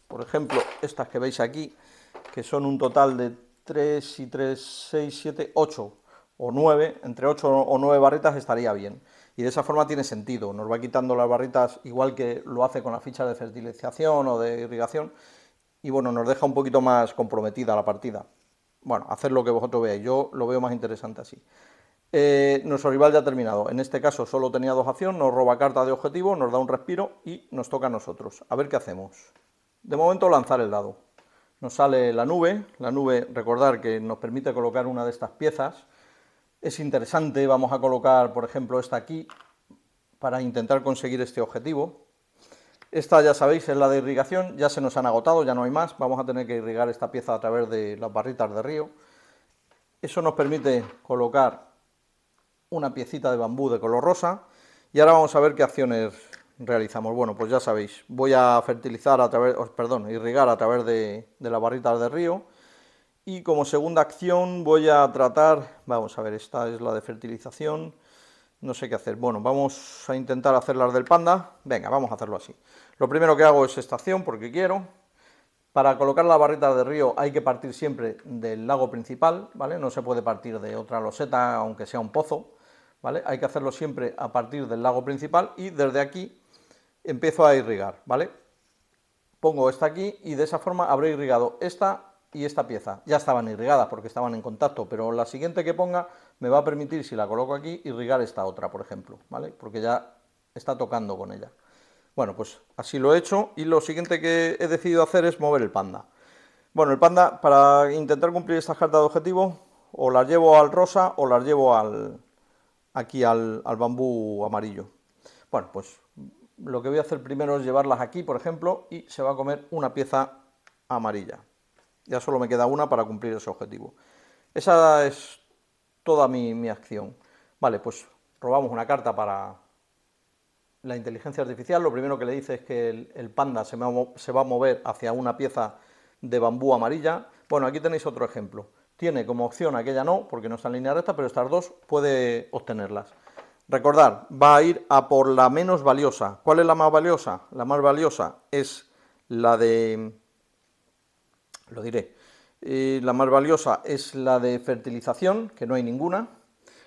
S1: por ejemplo, estas que veis aquí, que son un total de 3 y 3, 6, 7, 8 o 9, entre 8 o 9 barritas estaría bien. Y de esa forma tiene sentido, nos va quitando las barritas igual que lo hace con las fichas de fertilización o de irrigación y bueno, nos deja un poquito más comprometida la partida. Bueno, hacer lo que vosotros veáis, yo lo veo más interesante así. Eh, nuestro rival ya ha terminado, en este caso solo tenía dos acciones, nos roba carta de objetivo, nos da un respiro y nos toca a nosotros. A ver qué hacemos. De momento lanzar el dado. Nos sale la nube, la nube recordar que nos permite colocar una de estas piezas es interesante. Vamos a colocar, por ejemplo, esta aquí para intentar conseguir este objetivo. Esta, ya sabéis, es la de irrigación. Ya se nos han agotado, ya no hay más. Vamos a tener que irrigar esta pieza a través de las barritas de río. Eso nos permite colocar una piecita de bambú de color rosa. Y ahora vamos a ver qué acciones realizamos. Bueno, pues ya sabéis, voy a fertilizar a través, oh, perdón, irrigar a través de, de las barritas de río y como segunda acción voy a tratar, vamos a ver, esta es la de fertilización, no sé qué hacer. Bueno, vamos a intentar hacer las del panda. Venga, vamos a hacerlo así. Lo primero que hago es esta acción porque quiero. Para colocar la barrita de río hay que partir siempre del lago principal, ¿vale? No se puede partir de otra loseta, aunque sea un pozo, ¿vale? Hay que hacerlo siempre a partir del lago principal y desde aquí empiezo a irrigar, ¿vale? Pongo esta aquí y de esa forma habré irrigado esta y esta pieza. Ya estaban irrigadas porque estaban en contacto, pero la siguiente que ponga me va a permitir, si la coloco aquí, irrigar esta otra, por ejemplo, ¿vale? Porque ya está tocando con ella. Bueno, pues así lo he hecho y lo siguiente que he decidido hacer es mover el panda. Bueno, el panda, para intentar cumplir estas cartas de objetivo, o las llevo al rosa o las llevo al aquí al bambú amarillo. Bueno, pues lo que voy a hacer primero es llevarlas aquí, por ejemplo, y se va a comer una pieza amarilla. Ya solo me queda una para cumplir ese objetivo. Esa es toda mi, acción. Vale, pues robamos una carta para la inteligencia artificial. Lo primero que le dice es que el, panda se, se va a mover hacia una pieza de bambú amarilla. Bueno, aquí tenéis otro ejemplo. Tiene como opción aquella no, porque no está en línea recta, pero estas dos puede obtenerlas. Recordar, va a ir a por la menos valiosa. ¿Cuál es la más valiosa? La más valiosa es la de lo diré. Eh, la más valiosa es la de fertilización, que no hay ninguna.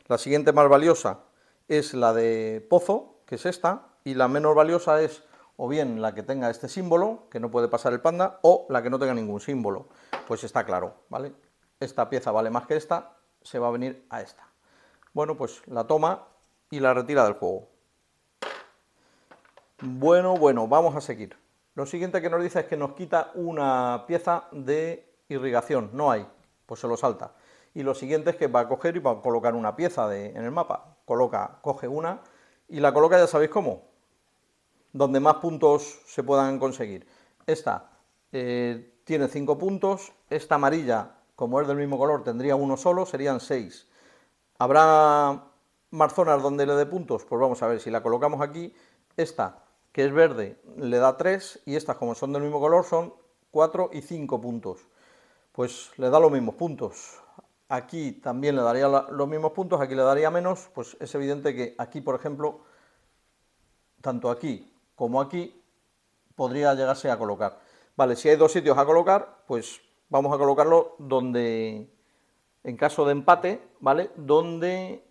S1: La siguiente más valiosa es la de pozo, que es esta. Y la menos valiosa es o bien la que tenga este símbolo, que no puede pasar el panda, o la que no tenga ningún símbolo. Pues está claro, ¿vale? Esta pieza vale más que esta, se va a venir a esta. Bueno, pues la toma y la retira del juego. Bueno, bueno, vamos a seguir. Lo siguiente que nos dice es que nos quita una pieza de irrigación, no hay, pues se lo salta. Y lo siguiente es que va a coger y va a colocar una pieza en el mapa. Coloca, coge una y la coloca, ya sabéis cómo, donde más puntos se puedan conseguir. Esta eh, tiene cinco puntos, esta amarilla, como es del mismo color, tendría uno solo, serían seis. ¿Habrá más zonas donde le dé puntos? Pues vamos a ver, si la colocamos aquí, esta que es verde, le da 3 y estas como son del mismo color son 4 y 5 puntos. Pues le da los mismos puntos. Aquí también le daría los mismos puntos, aquí le daría menos, pues es evidente que aquí, por ejemplo, tanto aquí como aquí podría llegarse a colocar. Vale, si hay dos sitios a colocar, pues vamos a colocarlo donde, en caso de empate, ¿vale? Donde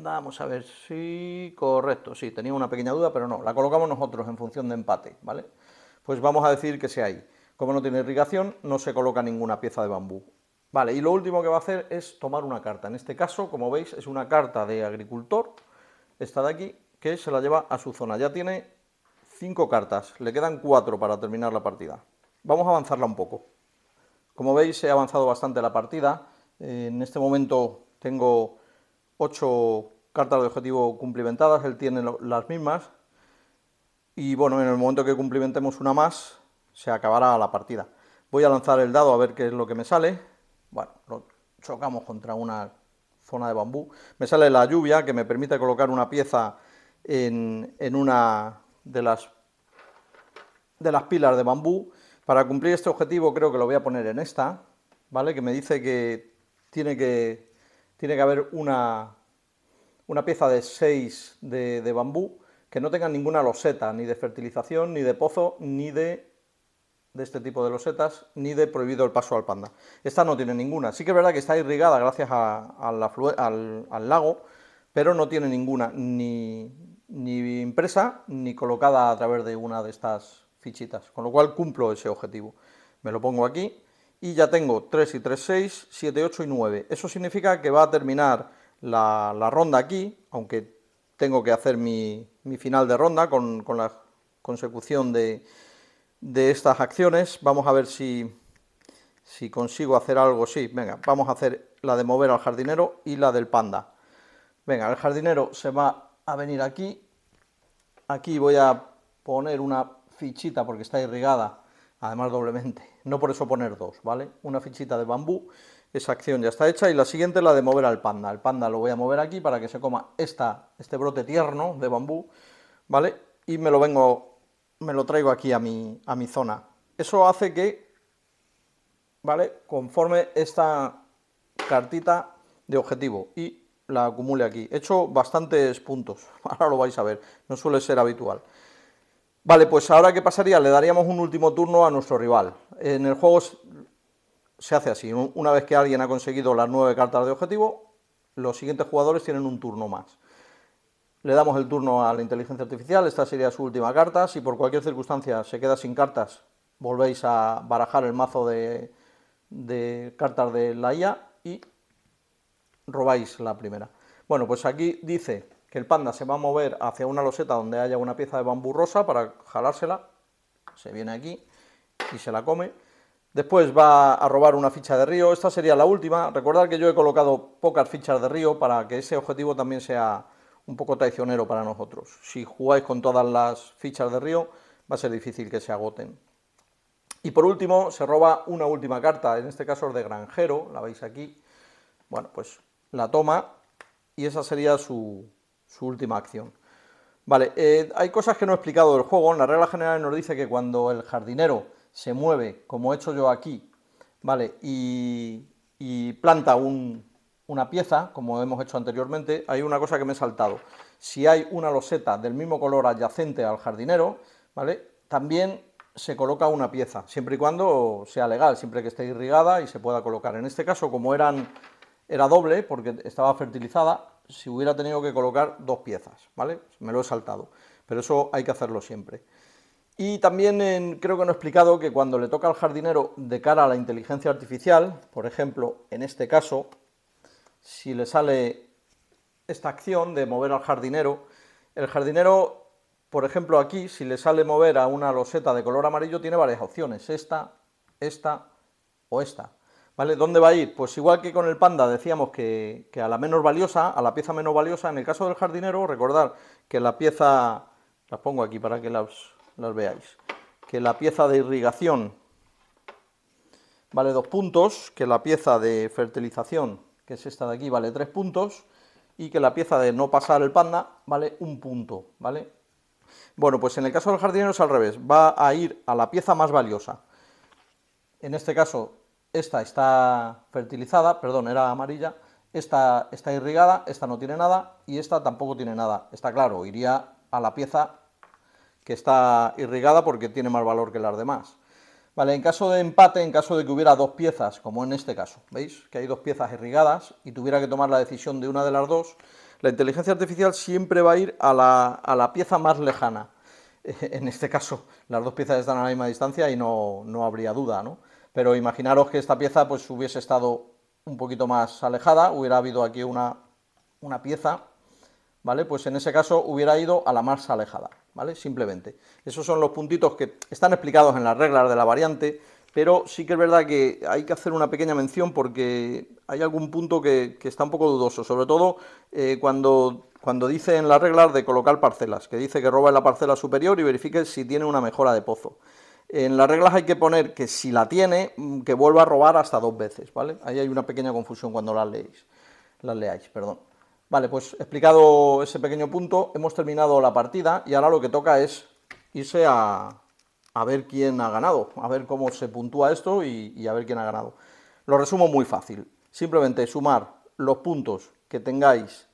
S1: Vamos a ver si... correcto, sí, tenía una pequeña duda, pero no. La colocamos nosotros en función de empate, ¿vale? Pues vamos a decir que sea ahí. Como no tiene irrigación, no se coloca ninguna pieza de bambú. Vale, y lo último que va a hacer es tomar una carta. En este caso, como veis, es una carta de agricultor, esta de aquí, que se la lleva a su zona. Ya tiene cinco cartas, le quedan cuatro para terminar la partida. Vamos a avanzarla un poco. Como veis, he avanzado bastante la partida. En este momento tengo Ocho cartas de objetivo cumplimentadas, él tiene las mismas. Y bueno, en el momento que cumplimentemos una más, se acabará la partida. Voy a lanzar el dado a ver qué es lo que me sale. Bueno, lo chocamos contra una zona de bambú. Me sale la lluvia que me permite colocar una pieza en, en una de las, de las pilas de bambú. Para cumplir este objetivo creo que lo voy a poner en esta, ¿vale? Que me dice que tiene que tiene que haber una, una pieza de 6 de, bambú que no tenga ninguna loseta, ni de fertilización, ni de pozo, ni de, de este tipo de losetas, ni de prohibido el paso al panda. Esta no tiene ninguna. Sí que es verdad que está irrigada gracias al, al, lago, pero no tiene ninguna, ni impresa, ni colocada a través de una de estas fichitas, con lo cual cumplo ese objetivo. Me lo pongo aquí, y ya tengo 3 y 3, 6, 7, 8 y 9. Eso significa que va a terminar la, ronda aquí, aunque tengo que hacer mi, final de ronda con, la consecución de, estas acciones. Vamos a ver si, si consigo hacer algo. Sí, venga, vamos a hacer la de mover al jardinero y la del panda. Venga, el jardinero se va a venir aquí. Aquí voy a poner una fichita porque está irrigada además doblemente, no por eso poner dos, ¿vale? Una fichita de bambú, esa acción ya está hecha y la siguiente es la de mover al panda. El panda lo voy a mover aquí para que se coma esta, este brote tierno de bambú, ¿vale? Y me lo vengo, me lo traigo aquí a mi, a mi zona. Eso hace que, ¿vale? Conforme esta cartita de objetivo y la acumule aquí. He hecho bastantes puntos, ahora lo vais a ver, no suele ser habitual. Vale, pues ahora qué pasaría, le daríamos un último turno a nuestro rival. En el juego se hace así, una vez que alguien ha conseguido las nueve cartas de objetivo, los siguientes jugadores tienen un turno más. Le damos el turno a la inteligencia artificial, esta sería su última carta, si por cualquier circunstancia se queda sin cartas, volvéis a barajar el mazo de, cartas de la IA y robáis la primera. Bueno, pues aquí dice que el panda se va a mover hacia una loseta donde haya una pieza de bambú rosa para jalársela, se viene aquí y se la come. Después va a robar una ficha de río, esta sería la última. Recordad que yo he colocado pocas fichas de río para que ese objetivo también sea un poco traicionero para nosotros. Si jugáis con todas las fichas de río, va a ser difícil que se agoten. Y por último, se roba una última carta, en este caso es de granjero, la veis aquí. Bueno, pues la toma y esa sería su, su última acción. Vale, eh, hay cosas que no he explicado del juego. En la regla general nos dice que cuando el jardinero se mueve, como he hecho yo aquí, ¿vale? Y, planta un, una pieza, como hemos hecho anteriormente, hay una cosa que me he saltado. Si hay una loseta del mismo color adyacente al jardinero, ¿vale? También se coloca una pieza, siempre y cuando sea legal, siempre que esté irrigada y se pueda colocar. En este caso, como eran, era doble, porque estaba fertilizada, si hubiera tenido que colocar dos piezas, ¿vale? Me lo he saltado, pero eso hay que hacerlo siempre. Y también creo que no he explicado que cuando le toca al jardinero de cara a la inteligencia artificial, por ejemplo, en este caso, si le sale esta acción de mover al jardinero, el jardinero, por ejemplo, aquí, si le sale mover a una loseta de color amarillo, tiene varias opciones, esta, esta o esta. ¿Vale? ¿Dónde va a ir? Pues igual que con el panda decíamos que, a la menos valiosa, a la pieza menos valiosa, en el caso del jardinero, recordar que la pieza, las pongo aquí para que las, veáis, que la pieza de irrigación vale dos puntos, que la pieza de fertilización, que es esta de aquí, vale tres puntos, y que la pieza de no pasar el panda vale un punto, ¿vale? Bueno, pues en el caso del jardinero es al revés, va a ir a la pieza más valiosa. En este caso esta está fertilizada, perdón, era amarilla, esta está irrigada, esta no tiene nada y esta tampoco tiene nada. Está claro, iría a la pieza que está irrigada porque tiene más valor que las demás. Vale, en caso de empate, en caso de que hubiera dos piezas, como en este caso, ¿veis? Que hay dos piezas irrigadas y tuviera que tomar la decisión de una de las dos, la inteligencia artificial siempre va a ir a la, pieza más lejana. En este caso, las dos piezas están a la misma distancia y no, no habría duda, ¿no? Pero imaginaros que esta pieza pues hubiese estado un poquito más alejada, hubiera habido aquí una, pieza, ¿vale? Pues en ese caso hubiera ido a la más alejada, ¿vale? Simplemente. Esos son los puntitos que están explicados en las reglas de la variante, pero sí que es verdad que hay que hacer una pequeña mención porque hay algún punto que, está un poco dudoso, sobre todo eh, cuando, cuando dice en las reglas de colocar parcelas, que dice que roba la parcela superior y verifique si tiene una mejora de pozo. En las reglas hay que poner que si la tiene, mm, que vuelva a robar hasta dos veces, ¿vale? Ahí hay una pequeña confusión cuando las leéis, las leáis, perdón. Vale, pues explicado ese pequeño punto, hemos terminado la partida y ahora lo que toca es irse a, ver quién ha ganado, a ver cómo se puntúa esto y, y a ver quién ha ganado. Lo resumo muy fácil, simplemente sumar los puntos que tengáis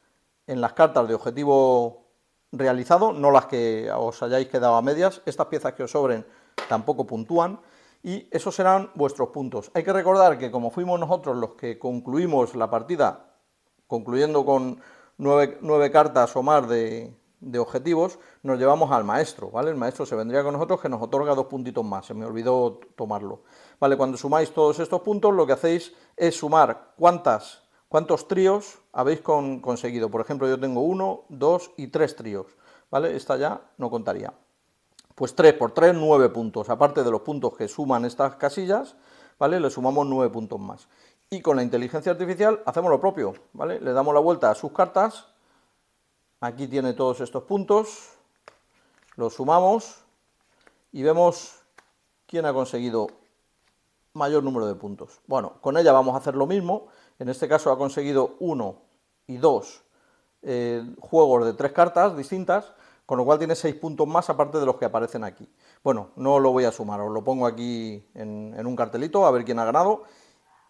S1: en las cartas de objetivo realizado, no las que os hayáis quedado a medias, estas piezas que os sobren tampoco puntúan y esos serán vuestros puntos. Hay que recordar que como fuimos nosotros los que concluimos la partida, concluyendo con nueve, cartas o más de, objetivos, nos llevamos al maestro, ¿vale? El maestro se vendría con nosotros que nos otorga dos puntitos más, se me olvidó tomarlo. Vale, cuando sumáis todos estos puntos lo que hacéis es sumar cuántas, cuántos tríos habéis conseguido. Por ejemplo, yo tengo uno, dos y tres tríos, ¿vale? Esta ya no contaría. Pues 3 por 3, 9 puntos. Aparte de los puntos que suman estas casillas, ¿vale? Le sumamos 9 puntos más. Y con la inteligencia artificial hacemos lo propio, ¿vale? Le damos la vuelta a sus cartas. Aquí tiene todos estos puntos. Los sumamos y vemos quién ha conseguido mayor número de puntos. Bueno, con ella vamos a hacer lo mismo. En este caso ha conseguido 1 y 2 eh, juegos de tres cartas distintas con lo cual tiene 6 puntos más aparte de los que aparecen aquí. Bueno, no lo voy a sumar, os lo pongo aquí en, un cartelito a ver quién ha ganado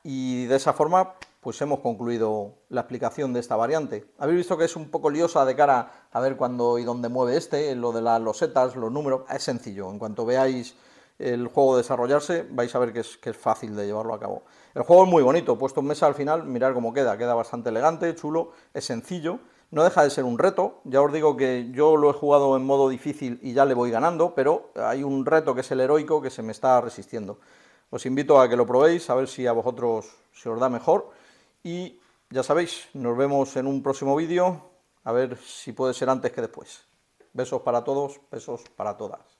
S1: y de esa forma pues hemos concluido la explicación de esta variante. Habéis visto que es un poco liosa de cara a ver cuándo y dónde mueve este, eh, lo de las losetas, los números, es sencillo, en cuanto veáis el juego desarrollarse, vais a ver que es, que es, fácil de llevarlo a cabo. El juego es muy bonito, puesto en mesa al final, mirar cómo queda, queda bastante elegante, chulo, es sencillo, no deja de ser un reto, ya os digo que yo lo he jugado en modo difícil y ya le voy ganando, pero hay un reto que es el heroico que se me está resistiendo. Os invito a que lo probéis, a ver si a vosotros se os da mejor y ya sabéis, nos vemos en un próximo vídeo, a ver si puede ser antes que después. Besos para todos, besos para todas.